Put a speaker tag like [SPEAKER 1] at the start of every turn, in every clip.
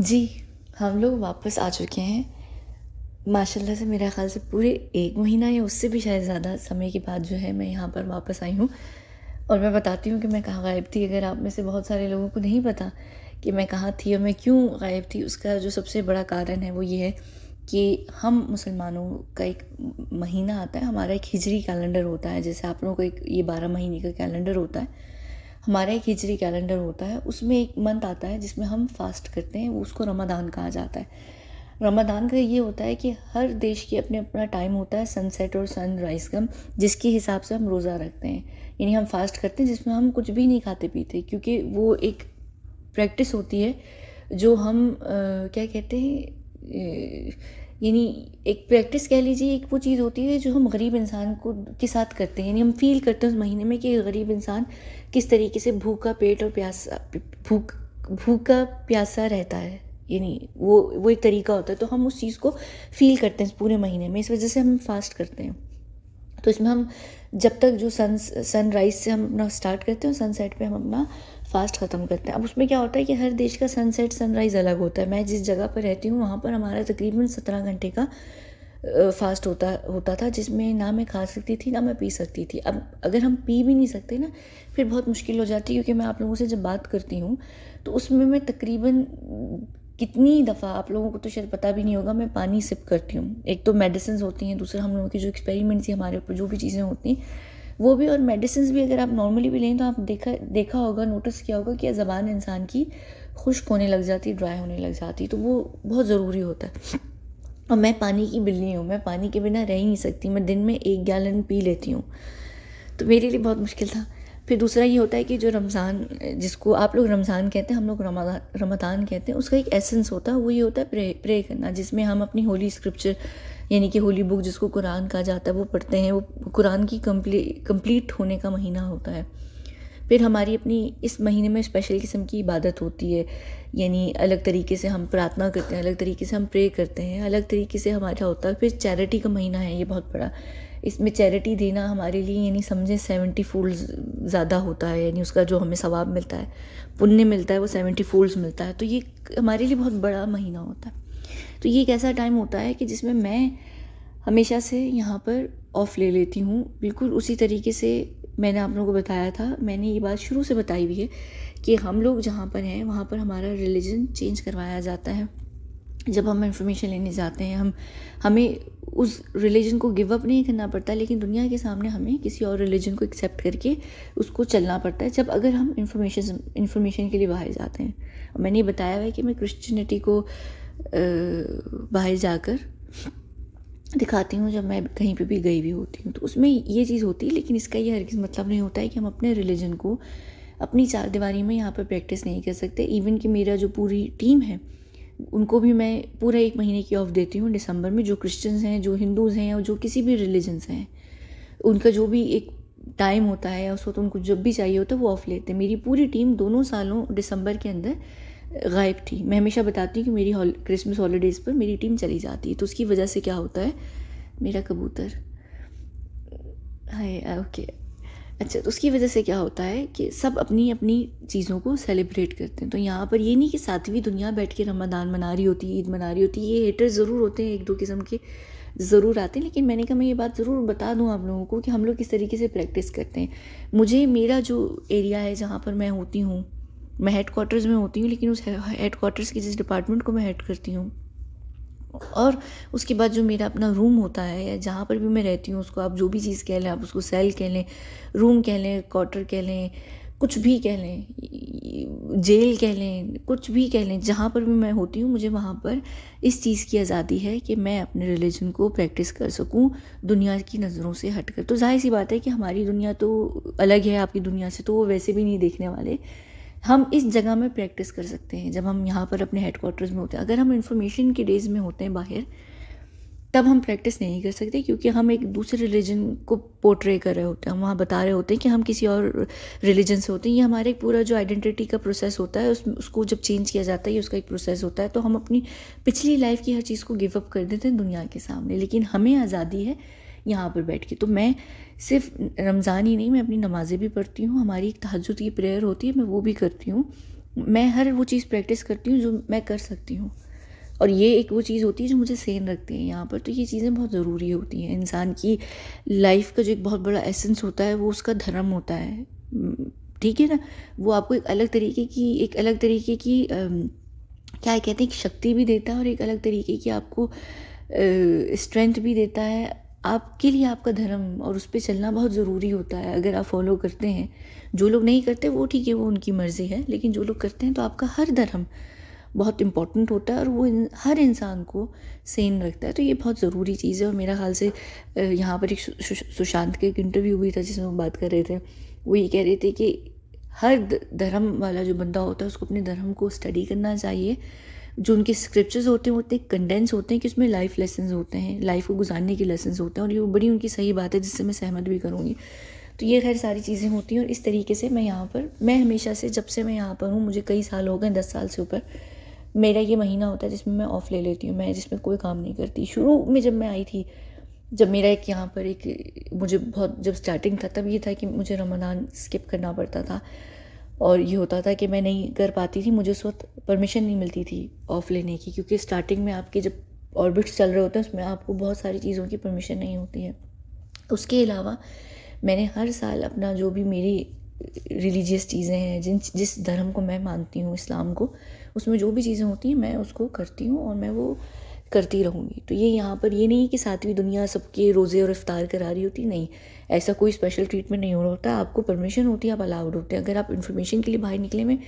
[SPEAKER 1] जी हम लोग वापस आ चुके हैं माशाल्लाह से मेरा ख़्याल से पूरे एक महीना या उससे भी शायद ज़्यादा समय के बाद जो है मैं यहाँ पर वापस आई हूँ और मैं बताती हूँ कि मैं कहाँ गायब थी अगर आप में से बहुत सारे लोगों को नहीं पता कि मैं कहाँ थी और मैं क्यों गायब थी उसका जो सबसे बड़ा कारण है वो ये है कि हम मुसलमानों का एक महीना आता है हमारा एक हिजरी कैलेंडर होता है जैसे आप लोगों को एक ये बारह महीने का कैलेंडर होता है हमारा एक हिजरी कैलेंडर होता है उसमें एक मंथ आता है जिसमें हम फास्ट करते हैं उसको रमादान कहा जाता है रमादान का ये होता है कि हर देश की अपने अपना टाइम होता है सनसेट और सनराइज़ का जिसके हिसाब से हम रोज़ा रखते हैं यानी हम फास्ट करते हैं जिसमें हम कुछ भी नहीं खाते पीते क्योंकि वो एक प्रैक्टिस होती है जो हम आ, क्या कहते हैं यानी एक प्रैक्टिस कह लीजिए एक वो चीज़ होती है जो हम गरीब इंसान को के साथ करते हैं यानी हम फील करते हैं उस महीने में कि गरीब इंसान किस तरीके से भूखा पेट और प्यासा भूख भूखा प्यासा रहता है यानी वो वो एक तरीका होता है तो हम उस चीज़ को फील करते हैं पूरे महीने में इस वजह से हम फास्ट करते हैं तो इसमें हम जब तक जो सन सनराइज़ से हम अपना स्टार्ट करते हैं सनसेट पे हम अपना फास्ट ख़त्म करते हैं अब उसमें क्या होता है कि हर देश का सनसेट सनराइज़ अलग होता है मैं जिस जगह पर रहती हूँ वहाँ पर हमारा तकरीबन सत्रह घंटे का फास्ट होता होता था जिसमें ना मैं खा सकती थी ना मैं पी सकती थी अब अगर हम पी भी नहीं सकते ना फिर बहुत मुश्किल हो जाती है क्योंकि मैं आप लोगों से जब बात करती हूँ तो उसमें मैं तकरीबन कितनी दफ़ा आप लोगों को तो शायद पता भी नहीं होगा मैं पानी सिप करती हूँ एक तो मेडिसिन होती हैं दूसरा हम लोगों की जो एक्सपेरिमेंट्स हैं हमारे ऊपर जो भी चीज़ें होती हैं वो भी और मेडिसिन भी अगर आप नॉर्मली भी लें तो आप देखा देखा होगा नोटिस किया होगा कि ज़बान इंसान की खुश्क होने लग जाती ड्राई होने लग जाती तो वो बहुत ज़रूरी होता है और मैं पानी की बिल्ली हूँ मैं पानी के बिना रह ही नहीं सकती मैं दिन में एक गैलन पी लेती हूँ तो मेरे लिए बहुत मुश्किल था फिर दूसरा ये होता है कि जो रमज़ान जिसको आप लोग रमज़ान कहते हैं हम लोग रमदान रमदान कहते हैं उसका एक एसेंस होता है वो ये होता है प्रे प्रे करना जिसमें हम अपनी होली स्क्रिप्चर यानी कि होली बुक जिसको कुरान कहा जाता है वो पढ़ते हैं वो कुरान की कम्प्ली कम्प्लीट होने का महीना होता है फिर हमारी अपनी इस महीने में स्पेशल किस्म की इबादत होती है यानी अलग तरीके से हम प्रार्थना करते हैं अलग तरीके से हम प्रे करते हैं अलग तरीके से हमारा होता है फिर चैरिटी का महीना है ये बहुत बड़ा इसमें चैरिटी देना हमारे लिए यानी समझे सेवेंटी फूल्स ज़्यादा होता है यानी उसका जो हमें स्वाब मिलता है पुण्य मिलता है वो सेवेंटी फूल्स मिलता है तो ये हमारे लिए बहुत बड़ा महीना होता है तो ये एक ऐसा टाइम होता है कि जिसमें मैं हमेशा से यहाँ पर ऑफ़ ले लेती हूँ बिल्कुल उसी तरीके से मैंने आप लोगों को बताया था मैंने ये बात शुरू से बताई हुई है कि हम लोग जहाँ पर हैं वहाँ पर हमारा रिलीजन चेंज करवाया जाता है जब हम इन्फॉर्मेशन लेने जाते हैं हम हमें उस रिलीजन को गिव अप नहीं करना पड़ता लेकिन दुनिया के सामने हमें किसी और रिलीजन को एक्सेप्ट करके उसको चलना पड़ता है जब अगर हम इंफॉर्मेशन इंफॉर्मेशन के लिए बाहर जाते हैं मैंने ये बताया हुआ है कि मैं क्रिश्चनिटी को बाहर जाकर दिखाती हूँ जब मैं कहीं पे भी गई भी होती हूँ तो उसमें ये चीज़ होती है लेकिन इसका ये हरगिज़ मतलब नहीं होता है कि हम अपने रिलीजन को अपनी चार दीवारी में यहाँ पर प्रैक्टिस नहीं कर सकते इवन कि मेरा जो पूरी टीम है उनको भी मैं पूरा एक महीने की ऑफ देती हूँ दिसंबर में जो क्रिश्चियंस हैं जो हिंदूज़ हैं और जो किसी भी रिलीजन्स हैं उनका जो भी एक टाइम होता है उस वक्त उनको जब भी चाहिए होता है वो ऑफ़ लेते हैं मेरी पूरी टीम दोनों सालों दिसंबर के अंदर गायब थी मैं हमेशा बताती हूँ कि मेरी हॉल क्रिसमस हॉलीडेज़ पर मेरी टीम चली जाती है तो उसकी वजह से क्या होता है मेरा कबूतर हाय ओके अच्छा तो उसकी वजह से क्या होता है कि सब अपनी अपनी चीज़ों को सेलिब्रेट करते हैं तो यहाँ पर ये नहीं कि सातवीं दुनिया बैठ के रमदान मना रही होती ईद मना रही होती ये हेटर ज़रूर होते हैं एक दो किस्म के ज़रूर आते हैं लेकिन मैंने कहा मैं ये बात ज़रूर बता दूँ आप लोगों को कि हम लोग किस तरीके से प्रैक्टिस करते हैं मुझे मेरा जो एरिया है जहाँ पर मैं होती हूँ मैं हेड क्वार्टर्स में होती हूँ लेकिन उस हेड क्वार्टर्स की जिस डिपार्टमेंट को मैं हेड करती हूँ और उसके बाद जो मेरा अपना रूम होता है या जहाँ पर भी मैं रहती हूँ उसको आप जो भी चीज़ कह लें आप उसको सेल कह लें रूम कह लें क्वार्टर कह लें कुछ भी कह लें जेल कह लें कुछ भी कह लें जहाँ पर भी मैं होती हूँ मुझे वहाँ पर इस चीज़ की आज़ादी है कि मैं अपने रिलीजन को प्रैक्टिस कर सकूँ दुनिया की नज़रों से हट कर तो जाहिर सी बात है कि हमारी दुनिया तो अलग है आपकी दुनिया से तो वो वैसे भी नहीं देखने वाले हम इस जगह में प्रैक्टिस कर सकते हैं जब हम यहाँ पर अपने हेडकोार्टर्स में होते हैं अगर हम इन्फॉर्मेशन के डेज में होते हैं बाहर तब हम प्रैक्टिस नहीं कर सकते क्योंकि हम एक दूसरे रिलीजन को पोर्ट्रे कर रहे होते हैं हम वहाँ बता रहे होते हैं कि हम किसी और रिलीजन से होते हैं ये हमारे एक पूरा जो आइडेंटिटी का प्रोसेस होता है उस उसको जब चेंज किया जाता है ये उसका एक प्रोसेस होता है तो हम अपनी पिछली लाइफ की हर चीज़ को गिव अप कर देते हैं दुनिया के सामने लेकिन हमें आज़ादी है यहाँ पर बैठ के तो मैं सिर्फ रमज़ान ही नहीं मैं अपनी नमाज़ें भी पढ़ती हूँ हमारी एक तहजद की प्रेयर होती है मैं वो भी करती हूँ मैं हर वो चीज़ प्रैक्टिस करती हूँ जो मैं कर सकती हूँ और ये एक वो चीज़ होती है जो मुझे सेन रखती है यहाँ पर तो ये चीज़ें बहुत ज़रूरी होती हैं इंसान की लाइफ का जो एक बहुत बड़ा एसेंस होता है वो उसका धर्म होता है ठीक है ना वो आपको एक अलग तरीके की एक अलग तरीके की आ, क्या कहते हैं एक शक्ति भी देता है और एक अलग तरीके की आपको स्ट्रेंथ भी देता है आपके लिए आपका धर्म और उस पर चलना बहुत ज़रूरी होता है अगर आप फॉलो करते हैं जो लोग नहीं करते वो ठीक है वो उनकी मर्ज़ी है लेकिन जो लोग करते हैं तो आपका हर धर्म बहुत इम्पॉर्टेंट होता है और वो इन, हर इंसान को सेन रखता है तो ये बहुत ज़रूरी चीज़ है और मेरा ख्याल से यहाँ पर एक सुशांत का एक इंटरव्यू भी था जिसमें वो बात कर रहे थे वो ये कह रहे थे कि हर धर्म वाला जो बंदा होता है उसको अपने धर्म को स्टडी करना चाहिए जो उनके स्क्रिप्चर्स होते हैं वो इतने कंडेंस होते हैं कि उसमें लाइफ लेसन होते हैं लाइफ को गुजारने के लेसन होते हैं और ये बड़ी उनकी सही बात है जिससे मैं सहमत भी करूँगी तो ये खैर सारी चीज़ें होती हैं और इस तरीके से मैं यहाँ पर मैं हमेशा से जब से मैं यहाँ पर हूँ मुझे कई साल हो गए दस साल से ऊपर मेरा ये महीना होता है जिसमें मैं ऑफ़ ले लेती हूँ मैं जिसमें कोई काम नहीं करती शुरू में जब मैं आई थी जब मेरा एक यहाँ पर एक मुझे बहुत जब स्टार्टिंग था तब ये था कि मुझे रमदान स्किप करना पड़ता था और ये होता था कि मैं नहीं कर पाती थी मुझे उस वक्त परमिशन नहीं मिलती थी ऑफ़ लेने की क्योंकि स्टार्टिंग में आपके जब ऑर्बिट्स चल रहे होते हैं उसमें आपको बहुत सारी चीज़ों की परमिशन नहीं होती है उसके अलावा मैंने हर साल अपना जो भी मेरी रिलीजियस चीज़ें हैं जिन जिस धर्म को मैं मानती हूँ इस्लाम को उसमें जो भी चीज़ें होती हैं मैं उसको करती हूँ और मैं वो करती रहूँगी तो ये यहाँ पर ये नहीं कि सातवीं दुनिया सबके रोज़े और इफ्तार करा रही होती नहीं ऐसा कोई स्पेशल ट्रीटमेंट नहीं हो रहा होता आपको परमिशन होती है आप अलाउड होते हैं अगर आप इन्फॉर्मेशन के लिए बाहर निकले में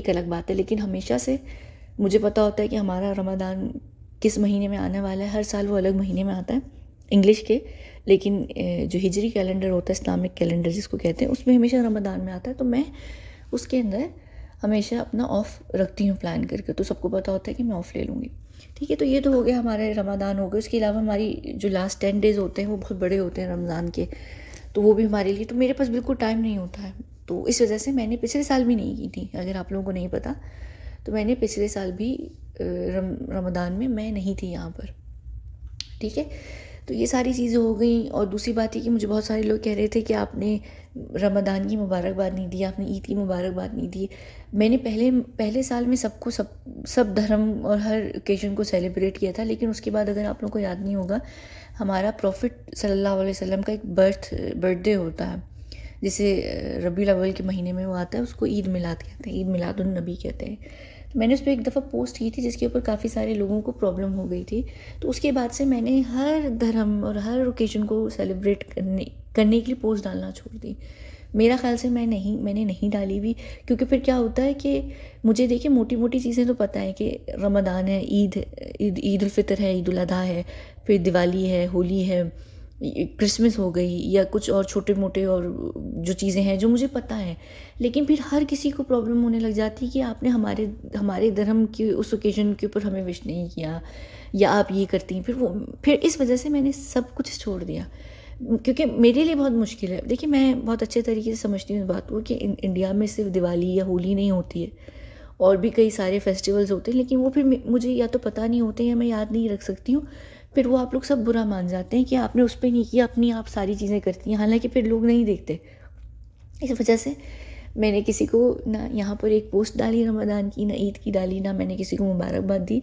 [SPEAKER 1] एक अलग बात है लेकिन हमेशा से मुझे पता होता है कि हमारा रमादान किस महीने में आने वाला है हर साल वो अलग महीने में आता है इंग्लिश के लेकिन जो हिजरी कैलेंडर होता है इस्लामिक कैलेंडर जिसको कहते हैं उसमें हमेशा रमदान में आता है तो मैं उसके अंदर हमेशा अपना ऑफ़ रखती हूँ प्लान करके तो सबको पता होता है कि मैं ऑफ़ ले लूँगी ठीक है तो ये तो हो गया हमारे रमादान हो गए उसके अलावा हमारी जो लास्ट टेन डेज़ होते हैं वो बहुत बड़े होते हैं रमज़ान के तो वो भी हमारे लिए तो मेरे पास बिल्कुल टाइम नहीं होता है तो इस वजह से मैंने पिछले साल भी नहीं की थी अगर आप लोगों को नहीं पता तो मैंने पिछले साल भी रम रमदान में मैं नहीं थी यहाँ पर ठीक है तो ये सारी चीज़ें हो गई और दूसरी बात ये कि मुझे बहुत सारे लोग कह रहे थे कि आपने रमदान की मुबारकबाद नहीं दी आपने ईद की मुबारकबाद नहीं दी मैंने पहले पहले साल में सबको सब सब धर्म और हर ओकेजन को सेलिब्रेट किया था लेकिन उसके बाद अगर आप लोगों को याद नहीं होगा हमारा प्रॉफिट सल्ला वसम का एक बर्थ बर्थडे होता है जिसे रबी अवल के महीने में वो आता है उसको ईद मिलाद कहते हैं ईद मिलादुलनबी कहते हैं तो मैंने उस पर एक दफ़ा पोस्ट की थी जिसके ऊपर काफ़ी सारे लोगों को प्रॉब्लम हो गई थी तो उसके बाद से मैंने हर धर्म और हर ओकेजन को सेलिब्रेट करने करने के लिए पोस्ट डालना छोड़ दी मेरा ख्याल से मैं नहीं मैंने नहीं डाली भी क्योंकि फिर क्या होता है कि मुझे देखिए मोटी मोटी चीज़ें तो पता है कि रमदान है ईद ईद ईद उल फितर है ईद उल अदा है फिर दिवाली है होली है क्रिसमस हो गई या कुछ और छोटे मोटे और जो चीज़ें हैं जो मुझे पता है लेकिन फिर हर किसी को प्रॉब्लम होने लग जाती है कि आपने हमारे हमारे धर्म के उस ओकेजन के ऊपर हमें विश नहीं किया या आप ये करती हैं फिर वो फिर इस वजह से मैंने सब कुछ छोड़ दिया क्योंकि मेरे लिए बहुत मुश्किल है देखिए मैं बहुत अच्छे तरीके से समझती हूँ इस बात को कि इंडिया में सिर्फ दिवाली या होली नहीं होती है और भी कई सारे फेस्टिवल्स होते हैं लेकिन वो फिर मुझे या तो पता नहीं होते हैं मैं याद नहीं रख सकती हूँ फिर वो आप लोग सब बुरा मान जाते हैं कि आपने उस पर नहीं किया अपनी आप सारी चीज़ें करती हैं हालांकि फिर लोग नहीं देखते इस वजह से मैंने किसी को ना यहाँ पर एक पोस्ट डाली रमदान की ना ईद की डाली ना मैंने किसी को मुबारकबाद दी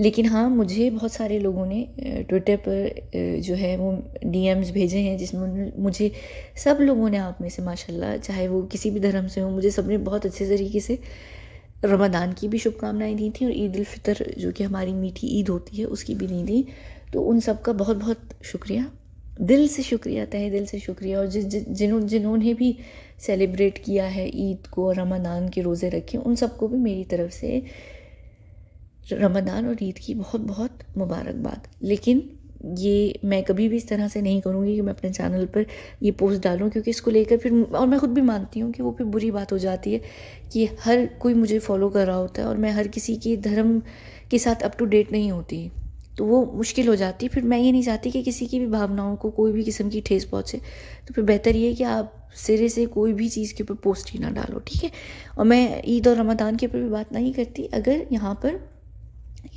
[SPEAKER 1] लेकिन हाँ मुझे बहुत सारे लोगों ने ट्विटर पर जो है वो डी भेजे हैं जिसमें मुझे सब लोगों ने आप में से माशाल्लाह चाहे वो किसी भी धर्म से हो मुझे सब ने बहुत अच्छे तरीके से रमदान की भी शुभकामनाएं दी थी और ईद फितर जो कि हमारी मीठी ईद होती है उसकी भी दी थी तो उन सब का बहुत बहुत शुक्रिया दिल से शुक्रिया तहे दिल से शुक्रिया और जिन जिन्होंने जिन्होंने भी सेलिब्रेट किया है ईद को और रमदान के रोज़े रखे उन सबको भी मेरी तरफ से रमदान और ईद की बहुत बहुत मुबारकबाद लेकिन ये मैं कभी भी इस तरह से नहीं करूँगी कि मैं अपने चैनल पर ये पोस्ट डालूँ क्योंकि इसको लेकर फिर और मैं ख़ुद भी मानती हूँ कि वो फिर बुरी बात हो जाती है कि हर कोई मुझे फॉलो कर रहा होता है और मैं हर किसी के धर्म के साथ अप टू डेट नहीं होती तो वो मुश्किल हो जाती है फिर मैं ये नहीं चाहती कि किसी की भी भावनाओं को कोई भी किस्म की ठेस पहुँचे तो फिर बेहतर ये है कि आप सिरे से कोई भी चीज़ के ऊपर पोस्ट ही ना डालो ठीक है और मैं ईद और रमदान के ऊपर भी बात नहीं करती अगर यहाँ पर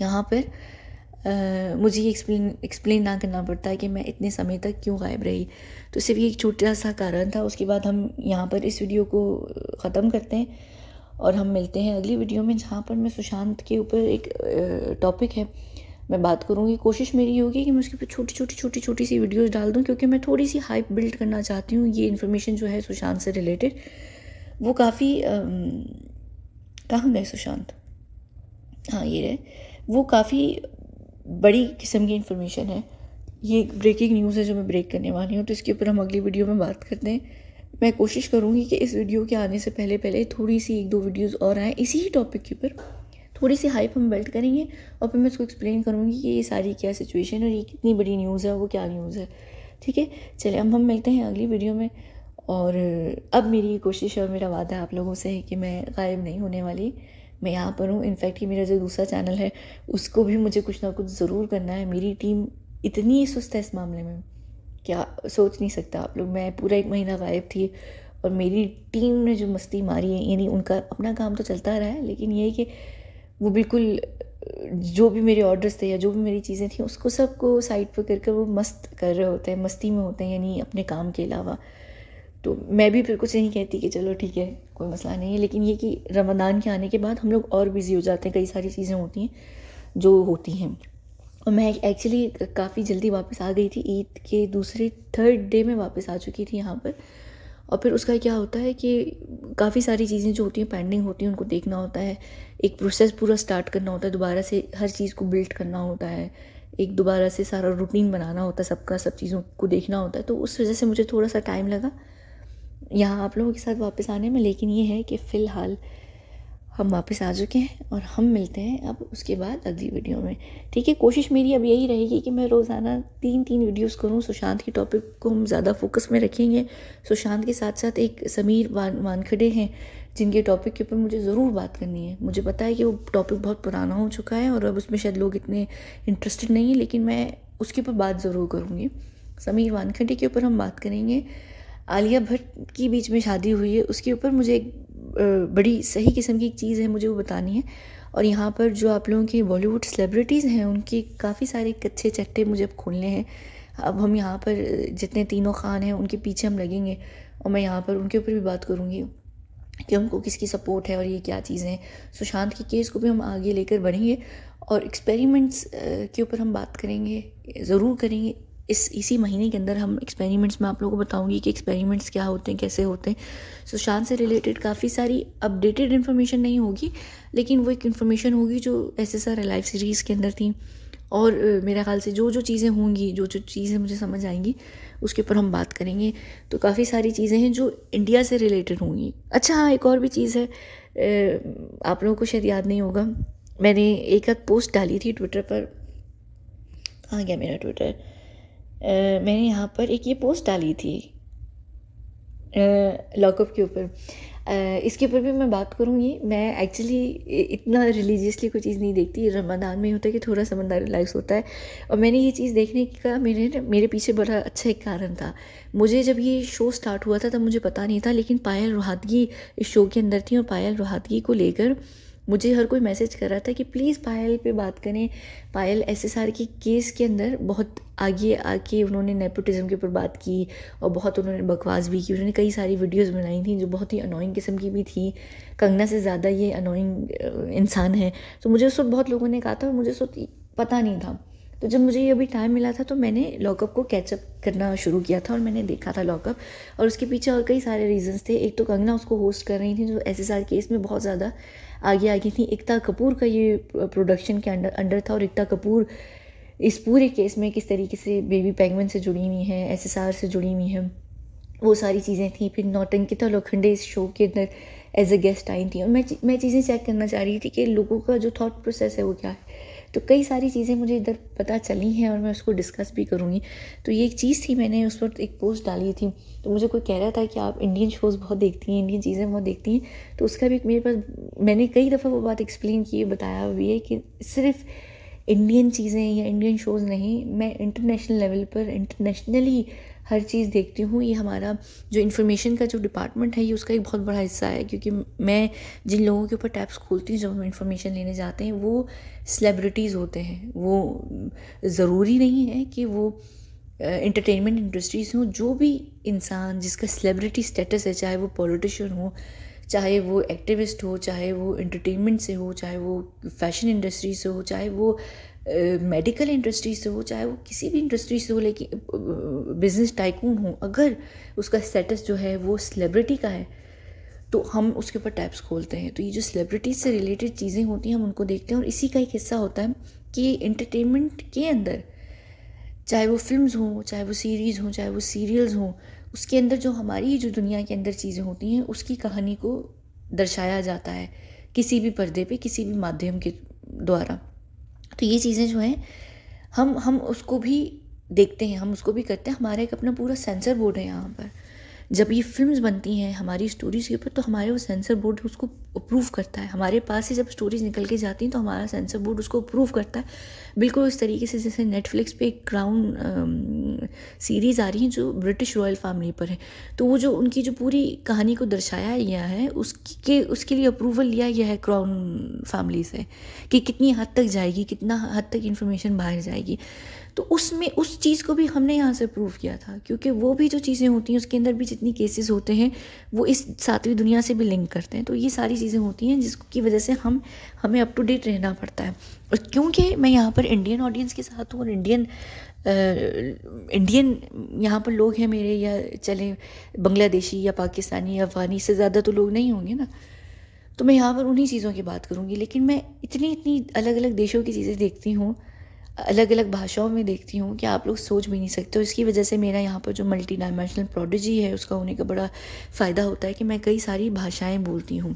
[SPEAKER 1] यहाँ पर आ, मुझे ये एक्सप्लेन एक्सप्लेन ना करना पड़ता है कि मैं इतने समय तक क्यों गायब रही तो सिर्फ ये एक छोटा सा कारण था उसके बाद हम यहाँ पर इस वीडियो को ख़त्म करते हैं और हम मिलते हैं अगली वीडियो में जहाँ पर मैं सुशांत के ऊपर एक टॉपिक है मैं बात करूँगी कोशिश मेरी होगी कि मैं उसके ऊपर छोटी छोटी छोटी छोटी सी वीडियोज़ डाल दूँ क्योंकि मैं थोड़ी सी हाइप बिल्ड करना चाहती हूँ ये इन्फॉर्मेशन जो है सुशांत से रिलेटेड वो काफ़ी कहाँ गए सुशांत हाँ ये रहे वो काफ़ी बड़ी किस्म की इन्फॉर्मेशन है ये एक ब्रेकिंग न्यूज़ है जो मैं ब्रेक करने वाली हूँ तो इसके ऊपर हम अगली वीडियो में बात करते हैं मैं कोशिश करूँगी कि इस वीडियो के आने से पहले पहले थोड़ी सी एक दो वीडियोज़ और आएँ इसी ही टॉपिक के ऊपर थोड़ी सी हाइप हम बेल्ट करेंगे और फिर मैं उसको एक्सप्लेन करूँगी कि ये सारी क्या सिचुएशन और ये कितनी बड़ी न्यूज़ है वो क्या न्यूज़ है ठीक है चले अब हम मिलते हैं अगली वीडियो में और अब मेरी कोशिश और मेरा वादा है आप लोगों से है कि मैं गायब नहीं होने वाली मैं यहाँ पर हूँ इनफैक्ट ये मेरा जो दूसरा चैनल है उसको भी मुझे कुछ ना कुछ ज़रूर करना है मेरी टीम इतनी सुस्त है इस मामले में क्या सोच नहीं सकता आप लोग मैं पूरा एक महीना गायब थी और मेरी टीम ने जो मस्ती मारी है यानी उनका अपना काम तो चलता रहा है लेकिन ये कि वो बिल्कुल जो भी मेरे ऑर्डर्स थे या जो भी मेरी चीज़ें थी उसको सबको साइड पर करके वो मस्त कर रहे होते हैं मस्ती में होते हैं यानी अपने काम के अलावा तो मैं भी फिर कुछ नहीं कहती कि चलो ठीक है कोई मसला नहीं है लेकिन ये कि रमदान के आने के बाद हम लोग और बिज़ी हो जाते हैं कई सारी चीज़ें होती हैं जो होती हैं और मैं एक्चुअली काफ़ी जल्दी वापस आ गई थी ईद के दूसरे थर्ड डे में वापस आ चुकी थी यहाँ पर और फिर उसका क्या होता है कि काफ़ी सारी चीज़ें जो होती हैं पेंडिंग होती हैं उनको देखना होता है एक प्रोसेस पूरा स्टार्ट करना होता है दोबारा से हर चीज़ को बिल्ड करना होता है एक दोबारा से सारा रूटीन बनाना होता है सबका सब चीज़ों को देखना होता है तो उस वजह से मुझे थोड़ा सा टाइम लगा यहाँ आप लोगों के साथ वापस आने में लेकिन ये है कि फ़िलहाल हम वापस आ चुके हैं और हम मिलते हैं अब उसके बाद अगली वीडियो में ठीक है कोशिश मेरी अब यही रहेगी कि मैं रोज़ाना तीन तीन वीडियोस करूं सुशांत के टॉपिक को हम ज़्यादा फोकस में रखेंगे सुशांत के साथ साथ एक समीर वान वानखड़े हैं जिनके टॉपिक के ऊपर मुझे ज़रूर बात करनी है मुझे पता है कि वो टॉपिक बहुत पुराना हो चुका है और अब उसमें शायद लोग इतने इंटरेस्टेड नहीं हैं लेकिन मैं उसके ऊपर बात ज़रूर करूँगी समीर वानखड़े के ऊपर हम बात करेंगे आलिया भट्ट की बीच में शादी हुई है उसके ऊपर मुझे एक बड़ी सही किस्म की एक चीज़ है मुझे वो बतानी है और यहाँ पर जो आप लोगों के बॉलीवुड सेलिब्रिटीज़ हैं उनके काफ़ी सारे कच्चे चट्टे मुझे अब खोलने हैं अब हम यहाँ पर जितने तीनों खान हैं उनके पीछे हम लगेंगे और मैं यहाँ पर उनके ऊपर भी बात करूँगी कि उनको किसकी सपोर्ट है और ये क्या चीज़ें हैं सुशांत के केस को भी हम आगे लेकर बढ़ेंगे और एक्सपेरिमेंट्स के ऊपर हम बात करेंगे ज़रूर करेंगे इस इसी महीने के अंदर हम एक्सपेरिमेंट्स में आप लोगों को बताऊंगी कि एक्सपेरिमेंट्स क्या होते हैं कैसे होते हैं सुशांत से रिलेटेड काफ़ी सारी अपडेटेड इन्फॉर्मेशन नहीं होगी लेकिन वो एक इन्फॉर्मेशन होगी जो S S R live series के अंदर थी और मेरे ख्याल से जो जो चीज़ें होंगी जो जो चीज़ें मुझे समझ आएंगी उसके ऊपर हम बात करेंगे तो काफ़ी सारी चीज़ें हैं जो इंडिया से रिलेटेड होंगी अच्छा हाँ एक और भी चीज़ है आप लोगों को शायद याद नहीं होगा मैंने एक आध पोस्ट डाली थी ट्विटर पर आ गया मेरा ट्विटर मैंने यहाँ पर एक ये पोस्ट डाली थी लॉकअप के ऊपर इसके ऊपर भी मैं बात करूँगी मैं एक्चुअली इतना रिलीजियसली कोई चीज़ नहीं देखती रमदान में होता है कि थोड़ा समझदार रिलैक्स होता है और मैंने ये चीज़ देखने का मेरे मेरे पीछे बड़ा अच्छा एक कारण था मुझे जब ये शो स्टार्ट हुआ था तब मुझे पता नहीं था लेकिन पायल रोहतगी इस शो के अंदर थी और पायल रोहतगी को लेकर मुझे हर कोई मैसेज कर रहा था कि प्लीज़ पायल पे बात करें Payal S S R case के अंदर बहुत आगे आके उन्होंने नेपोटिज़म के ऊपर बात की और बहुत उन्होंने बकवास भी की उन्होंने कई सारी वीडियोस बनाई थी जो बहुत ही अनोइंग किस्म की भी थी कंगना से ज़्यादा ये अनोइंग इंसान है तो मुझे उस वक्त बहुत लोगों ने कहा था और मुझे उस वक्त पता नहीं था तो जब मुझे ये अभी टाइम मिला था तो मैंने लॉकअप को कैचअप करना शुरू किया था और मैंने देखा था लॉकअप और उसके पीछे और कई सारे रीजंस थे एक तो कंगना उसको होस्ट कर रही थी जो एस केस में बहुत ज़्यादा आगे आ गई थी एकता कपूर का ये प्रोडक्शन के अंडर अंडर था और एकता कपूर इस पूरे केस में किस तरीके से बेबी पैंगमन से जुड़ी हुई हैं एस से जुड़ी हुई हैं वो सारी चीज़ें थी फिर नौटंकिता लोखंडे इस शो के अंदर एज अ गेस्ट आई थी और मैं मैं चीज़ें चेक करना चाह रही थी कि लोगों का जो थाट प्रोसेस है वो क्या है तो कई सारी चीज़ें मुझे इधर पता चली हैं और मैं उसको डिस्कस भी करूँगी तो ये एक चीज़ थी मैंने उस पर एक पोस्ट डाली थी तो मुझे कोई कह रहा था कि आप इंडियन शोज़ बहुत देखती हैं इंडियन चीज़ें बहुत देखती हैं तो उसका भी मेरे पास मैंने कई दफ़ा वो बात एक्सप्लेन की बताया भी है कि सिर्फ इंडियन चीज़ें या इंडियन शोज़ नहीं मैं इंटरनेशनल लेवल पर इंटरनेशनली हर चीज़ देखती हूँ ये हमारा जो इन्फॉर्मेशन का जो डिपार्टमेंट है ये उसका एक बहुत बड़ा हिस्सा है क्योंकि मैं जिन लोगों के ऊपर टैप्स खोलती हूँ जब हम इन्फॉर्मेशन लेने जाते हैं वो सेलिब्रिटीज़ होते हैं वो ज़रूरी नहीं है कि वो इंटरटेनमेंट इंडस्ट्रीज़ हों जो भी इंसान जिसका सेलिब्रिटी स्टेटस है चाहे वो पॉलिटिशियन हो चाहे वो एक्टिविस्ट हो चाहे वो इंटरटेनमेंट से हो चाहे वो फैशन इंडस्ट्री से हो चाहे वो मेडिकल इंडस्ट्री से हो चाहे वो किसी भी इंडस्ट्री से हो लेकिन बिजनेस टाइकून हो अगर उसका स्टेटस जो है वो सेलिब्रिटी का है तो हम उसके ऊपर टैब्स खोलते हैं तो ये जो सेलिब्रिटीज से रिलेटेड चीज़ें होती हैं हम उनको देखते हैं और इसी का एक हिस्सा होता है कि इंटरटेनमेंट के अंदर चाहे वो फ़िल्म हों चाहे वो सीरीज़ हों चाहे वो सीरियल्स हों उसके अंदर जो हमारी जो दुनिया के अंदर चीज़ें होती हैं उसकी कहानी को दर्शाया जाता है किसी भी पर्दे पे किसी भी माध्यम के द्वारा तो ये चीज़ें जो हैं हम हम उसको भी देखते हैं हम उसको भी करते हैं हमारा एक अपना पूरा सेंसर बोर्ड है यहाँ पर जब ये फिल्म्स बनती हैं हमारी स्टोरीज़ के ऊपर तो हमारे वो सेंसर बोर्ड उसको अप्रूव करता है हमारे पास से जब स्टोरीज निकल के जाती हैं तो हमारा सेंसर बोर्ड उसको अप्रूव करता है बिल्कुल इस तरीके से जैसे नेटफ्लिक्स पे एक क्राउन सीरीज़ आ रही है जो ब्रिटिश रॉयल फैमिली पर है तो वो जो उनकी जो पूरी कहानी को दर्शाया गया है उसके उसके लिए अप्रूवल लिया गया है क्राउन फैमिली से कि कितनी हद तक जाएगी कितना हद तक इन्फॉर्मेशन बाहर जाएगी तो उसमें उस चीज़ को भी हमने यहाँ से प्रूव किया था क्योंकि वो भी जो चीज़ें होती हैं उसके अंदर भी जितनी केसेस होते हैं वो इस सातवीं दुनिया से भी लिंक करते हैं तो ये सारी चीज़ें होती हैं जिसकी वजह से हम हमें अप टू डेट रहना पड़ता है और क्योंकि मैं यहाँ पर इंडियन ऑडियंस के साथ हूँ और इंडियन इंडियन यहाँ पर लोग हैं मेरे या चले बांग्लादेशी या पाकिस्तानी या अफ़गानी से ज़्यादा तो लोग नहीं होंगे ना तो मैं यहाँ पर उन्हीं चीज़ों की बात करूँगी लेकिन मैं इतनी इतनी अलग अलग देशों की चीज़ें देखती हूँ अलग अलग भाषाओं में देखती हूँ कि आप लोग सोच भी नहीं सकते हो इसकी वजह से मेरा यहाँ पर जो मल्टी डायमेंशनल प्रोडजी है उसका होने का बड़ा फ़ायदा होता है कि मैं कई सारी भाषाएँ बोलती हूँ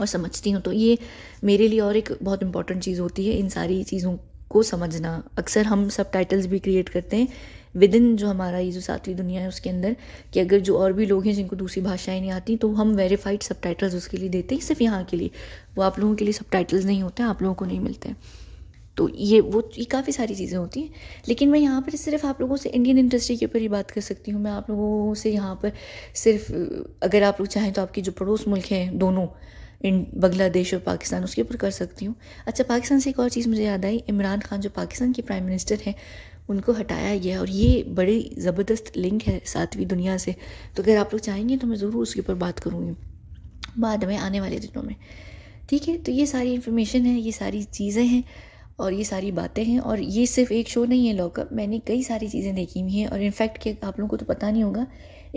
[SPEAKER 1] और समझती हूँ तो ये मेरे लिए और एक बहुत इंपॉर्टेंट चीज़ होती है इन सारी चीज़ों को समझना अक्सर हम सब टाइटल्स भी क्रिएट करते हैं विद इन जो हमारा ये जो सातवीं दुनिया है उसके अंदर कि अगर जो और भी लोग हैं जिनको दूसरी भाषाएं नहीं आती तो हम वेरीफाइड सब टाइटल्स उसके लिए देते हैं सिर्फ यहाँ के लिए वो आप लोगों के लिए सब टाइटल्स नहीं होते आप लोगों को नहीं मिलते हैं तो ये वो ये काफ़ी सारी चीज़ें होती हैं लेकिन मैं यहाँ पर सिर्फ आप लोगों से इंडियन इंडस्ट्री के ऊपर ही बात कर सकती हूँ मैं आप लोगों से यहाँ पर सिर्फ अगर आप लोग चाहें तो आपके जो पड़ोस मुल्क हैं दोनों इन बांग्लादेश और पाकिस्तान उसके ऊपर कर सकती हूँ अच्छा पाकिस्तान से एक और चीज़ मुझे याद आई इमरान खान जो पाकिस्तान के प्राइम मिनिस्टर हैं उनको हटाया गया और ये बड़ी ज़बरदस्त लिंक है सातवीं दुनिया से तो अगर आप लोग चाहेंगे तो मैं ज़रूर उसके ऊपर बात करूँगी बाद में आने वाले दिनों में ठीक है तो ये सारी इन्फॉर्मेशन है ये सारी चीज़ें हैं और ये सारी बातें हैं और ये सिर्फ एक शो नहीं है लॉकअप मैंने कई सारी चीज़ें देखी हुई हैं और इनफैक्ट कि आप लोगों को तो पता नहीं होगा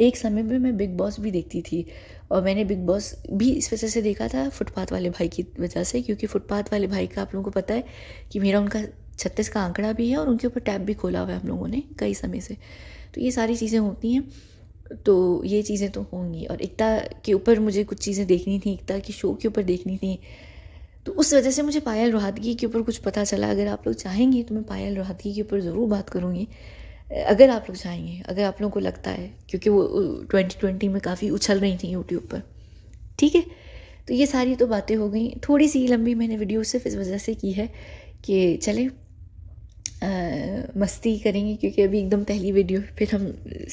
[SPEAKER 1] एक समय में मैं बिग बॉस भी देखती थी और मैंने बिग बॉस भी इस वजह से देखा था फुटपाथ वाले भाई की वजह से क्योंकि फुटपाथ वाले भाई का आप लोगों को पता है कि मेरा उनका छत्तीस का आंकड़ा भी है और उनके ऊपर टैब भी खोला हुआ है हम लोगों ने कई समय से तो ये सारी चीज़ें होती हैं तो ये चीज़ें तो होंगी और एकता के ऊपर मुझे कुछ चीज़ें देखनी थी एकता के शो के ऊपर देखनी थी तो उस वजह से मुझे पायल रोहतगी के ऊपर कुछ पता चला अगर आप लोग चाहेंगे तो मैं पायल रोहतगी के ऊपर ज़रूर बात करूँगी अगर आप लोग चाहेंगे अगर आप लोगों को लगता है क्योंकि वो ट्वेंटी ट्वेंटी में काफ़ी उछल रही थी यूट्यूब पर ठीक है तो ये सारी तो बातें हो गई थोड़ी सी लंबी मैंने वीडियो सिर्फ इस वजह से की है कि चले आ, मस्ती करेंगे क्योंकि अभी एकदम पहली वीडियो फिर हम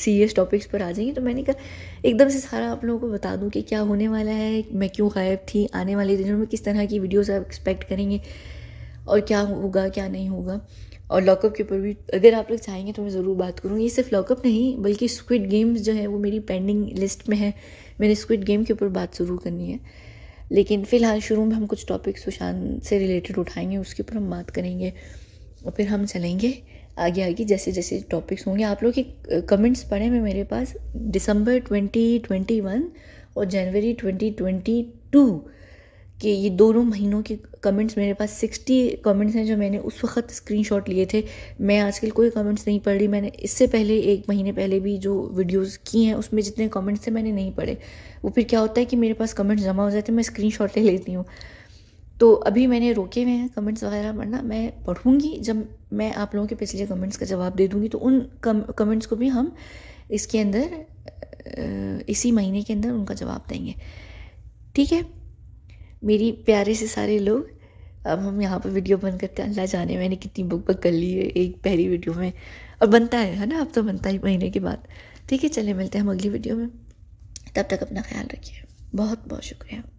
[SPEAKER 1] सीरियस टॉपिक्स पर आ जाएंगे तो मैंने कहा एकदम से सारा आप लोगों को बता दूं कि क्या होने वाला है मैं क्यों गायब थी आने वाले दिनों में किस तरह की वीडियोस आप एक्सपेक्ट करेंगे और क्या होगा क्या नहीं होगा और लॉकअप के ऊपर भी अगर आप लोग चाहेंगे तो मैं ज़रूर बात करूँगी ये सिर्फ लॉकअप नहीं बल्कि स्क्विड गेम्स जो है वो मेरी पेंडिंग लिस्ट में है मैंने स्क्विड गेम के ऊपर बात ज़रूर करनी है लेकिन फ़िलहाल शुरू में हम कुछ टॉपिक्स सुशांत से रिलेटेड उठाएंगे उसके ऊपर हम बात करेंगे और फिर हम चलेंगे आगे आगे जैसे जैसे टॉपिक्स होंगे आप लोग के कमेंट्स पढ़े हैं मेरे पास दिसंबर ट्वेंटी ट्वेंटी वन और जनवरी ट्वेंटी ट्वेंटी टू के ये दोनों महीनों के कमेंट्स मेरे पास सिक्सटी कमेंट्स हैं जो मैंने उस वक्त स्क्रीनशॉट लिए थे मैं आजकल कोई कमेंट्स नहीं पढ़ रही मैंने इससे पहले एक महीने पहले भी जो वीडियोस की हैं उसमें जितने कमेंट्स थे मैंने नहीं पढ़े वो फिर क्या होता है कि मेरे पास कमेंट्स जमा हो जाते हैं मैं स्क्रीन ले लेती हूँ तो अभी मैंने रोके हुए हैं कमेंट्स वगैरह पढ़ना मैं पढ़ूँगी जब मैं आप लोगों के पिछले कमेंट्स का जवाब दे दूँगी तो उन कम कमेंट्स को भी हम इसके अंदर इसी महीने के अंदर उनका जवाब देंगे ठीक है मेरी प्यारे से सारे लोग अब हम यहाँ पर वीडियो बंद करते हैं अल्लाह जाने मैंने कितनी बुक बक कर ली है एक पहली वीडियो में और बनता है है ना अब तो बनता ही महीने के बाद ठीक है चले मिलते हैं हम अगली वीडियो में तब तक अपना ख्याल रखिए बहुत बहुत शुक्रिया